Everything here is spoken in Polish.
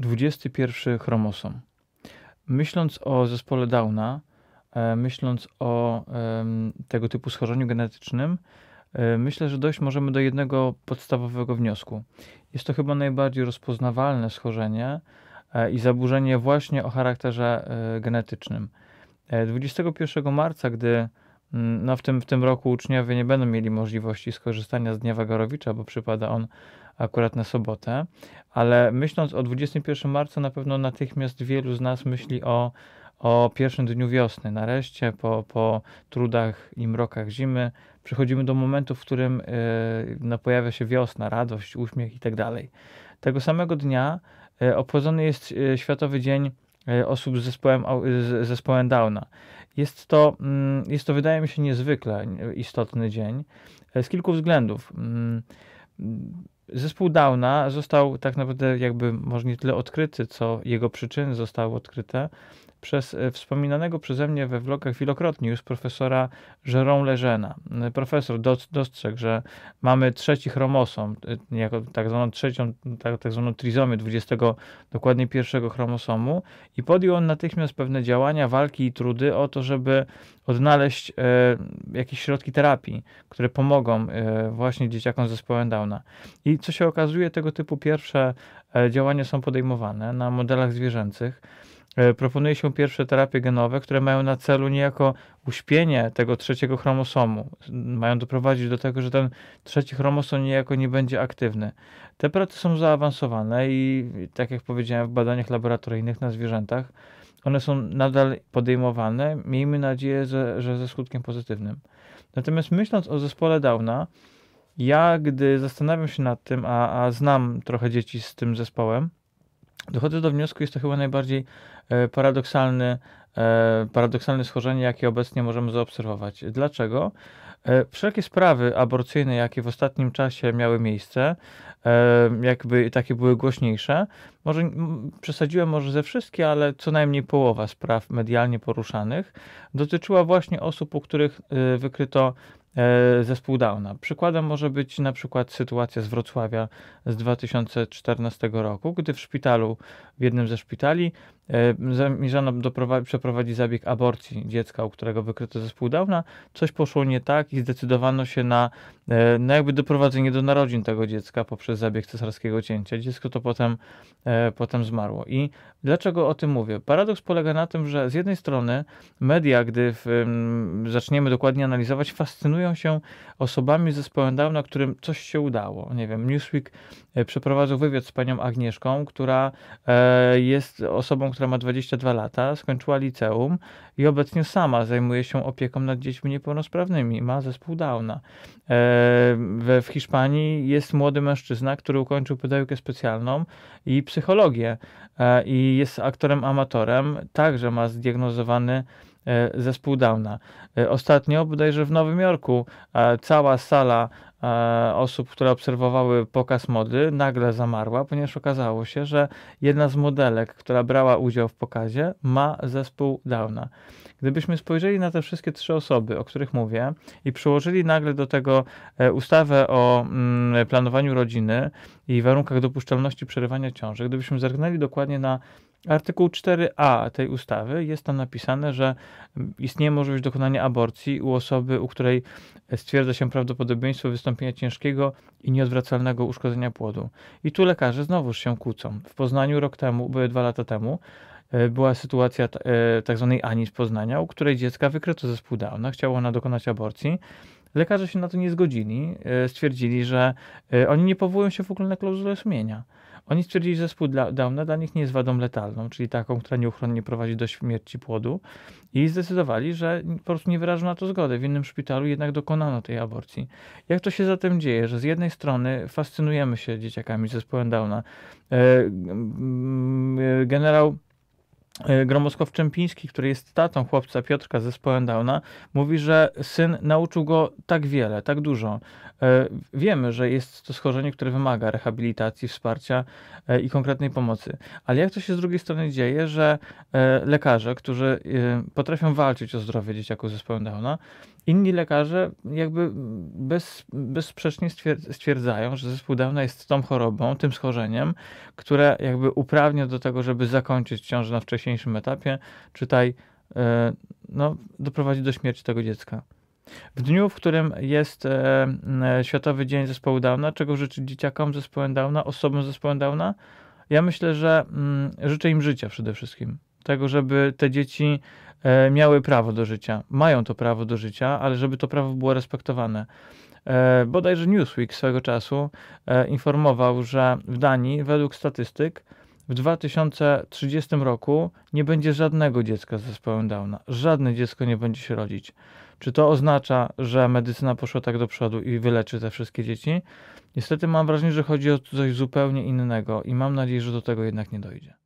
21 chromosom. Myśląc o zespole Downa, e, myśląc o tego typu schorzeniu genetycznym, e, myślę, że dojść możemy do jednego podstawowego wniosku. Jest to chyba najbardziej rozpoznawalne schorzenie e, i zaburzenie właśnie o charakterze genetycznym. 21 marca, gdy Mm, no w tym, w tym roku uczniowie nie będą mieli możliwości skorzystania z Dnia Wagarowicza, bo przypada on akurat na sobotę, ale myśląc o 21 marca na pewno natychmiast wielu z nas myśli o, o pierwszym dniu wiosny. Nareszcie po, po trudach i mrokach zimy przechodzimy do momentu, w którym yy, no, pojawia się wiosna, radość, uśmiech itd. Tak Tego samego dnia yy, obchodzony jest y, Światowy Dzień E, osób z zespołem, z zespołem Downa. Jest to, mm, jest to, wydaje mi się, niezwykle istotny dzień e, z kilku względów. Mm, zespół Downa został tak naprawdę jakby może nie tyle odkryty, co jego przyczyny zostały odkryte przez e, wspominanego przeze mnie we vlogach wielokrotnie już profesora Jerome Leżena. E, profesor dostrzegł, że mamy trzeci chromosom, e, jako tak zwaną trzecią, tak, tak zwaną trizomię 20, dokładnie pierwszego chromosomu i podjął on natychmiast pewne działania, walki i trudy o to, żeby odnaleźć jakieś środki terapii, które pomogą właśnie dzieciakom z zespołem Downa. I co się okazuje, tego typu pierwsze działania są podejmowane na modelach zwierzęcych. E, proponuje się pierwsze terapie genowe, które mają na celu niejako uśpienie tego trzeciego chromosomu. Mają doprowadzić do tego, że ten trzeci chromosom niejako nie będzie aktywny. Te prace są zaawansowane i, tak jak powiedziałem, w badaniach laboratoryjnych na zwierzętach, one są nadal podejmowane. Miejmy nadzieję, że, że ze skutkiem pozytywnym. Natomiast myśląc o zespole Downa, ja gdy zastanawiam się nad tym, a, a znam trochę dzieci z tym zespołem, dochodzę do wniosku, jest to chyba najbardziej E, paradoksalny, e, paradoksalne schorzenie, jakie obecnie możemy zaobserwować. Dlaczego? E, wszelkie sprawy aborcyjne, jakie w ostatnim czasie miały miejsce, jakby takie były głośniejsze, może przesadziłem może ze wszystkie, ale co najmniej połowa spraw medialnie poruszanych dotyczyła właśnie osób, u których wykryto zespół Downa. Przykładem może być na przykład sytuacja z Wrocławia z 2014 roku, gdy w szpitalu, w jednym ze szpitali, zamierzano przeprowadzić zabieg aborcji dziecka, u którego wykryto zespół Downa. Coś poszło nie tak i zdecydowano się na, e, na jakby doprowadzenie do narodzin tego dziecka poprzez zabieg cesarskiego cięcia. Dziecko to potem, e, potem zmarło. I dlaczego o tym mówię? Paradoks polega na tym, że z jednej strony media, gdy w, zaczniemy dokładnie analizować, fascynują się osobami z zespołem Downa, którym coś się udało. Nie wiem, Newsweek e, przeprowadził wywiad z panią Agnieszką, która jest osobą, która ma 20 22 lata, skończyła liceum i obecnie sama zajmuje się opieką nad dziećmi niepełnosprawnymi. Ma zespół Downa. E, w Hiszpanii jest młody mężczyzna, który ukończył pedagogikę specjalną i psychologię e, i jest aktorem amatorem. Także ma zdiagnozowany e, zespół Downa. Ostatnio, bodajże w Nowym Jorku, cała sala E, osób, które obserwowały pokaz mody, nagle zamarła, ponieważ okazało się, że jedna z modelek, która brała udział w pokazie, ma zespół Downa. Gdybyśmy spojrzeli na te wszystkie trzy osoby, o których mówię, i przyłożyli nagle do tego e, ustawę o mm, planowaniu rodziny i warunkach dopuszczalności przerywania ciąży, gdybyśmy zerknęli dokładnie na artykuł 4a tej ustawy jest tam napisane, że istnieje możliwość dokonania aborcji u osoby, u której stwierdza się prawdopodobieństwo wystąpienia ciężkiego i nieodwracalnego uszkodzenia płodu. I tu lekarze znowuż się kłócą. W Poznaniu rok temu, były dwa lata temu, e, była sytuacja e, tak zwanej Ani z Poznania, u której dziecka wykryto zespół Downa, chciała ona dokonać aborcji. Lekarze się na to nie zgodzili, e, stwierdzili, że oni nie powołują się w ogóle na klauzulę sumienia. Oni stwierdzili, że zespół Downa dla nich nie jest wadą letalną, czyli taką, która nieuchronnie prowadzi do śmierci płodu i zdecydowali, że po prostu nie wyrażą na to zgody. W innym szpitalu jednak dokonano tej aborcji. Jak to się zatem dzieje, że z jednej strony fascynujemy się dzieciakami z zespołem Downa. E, generał E, Gromoskow Czempiński, który jest tatą chłopca Piotrka z zespołem Downa, mówi, że syn nauczył go tak wiele, tak dużo. E, wiemy, że jest to schorzenie, które wymaga rehabilitacji, wsparcia e, i konkretnej pomocy. Ale jak to się z drugiej strony dzieje, że lekarze, którzy potrafią walczyć o zdrowie dzieciaków z zespołem Downa, Inni lekarze jakby bez, bezsprzecznie stwierdzają, że zespół Downa jest tą chorobą, tym schorzeniem, które jakby uprawnia do tego, żeby zakończyć ciążę na wcześniejszym etapie, czytaj, e, no, doprowadzić do śmierci tego dziecka. W dniu, w którym jest e, e, Światowy Dzień Zespołu Downa, czego życzyć dzieciakom z zespołem Downa, osobom z zespołem Downa, ja myślę, że mm, życzę im życia przede wszystkim tego, żeby te dzieci e, miały prawo do życia. Mają to prawo do życia, ale żeby to prawo było respektowane. E, bodajże Newsweek swego czasu e, informował, że w Danii, według statystyk, w 2030 roku nie będzie żadnego dziecka z zespołem Downa. Żadne dziecko nie będzie się rodzić. Czy to oznacza, że medycyna poszła tak do przodu i wyleczy te wszystkie dzieci? Niestety mam wrażenie, że chodzi o coś zupełnie innego i mam nadzieję, że do tego jednak nie dojdzie.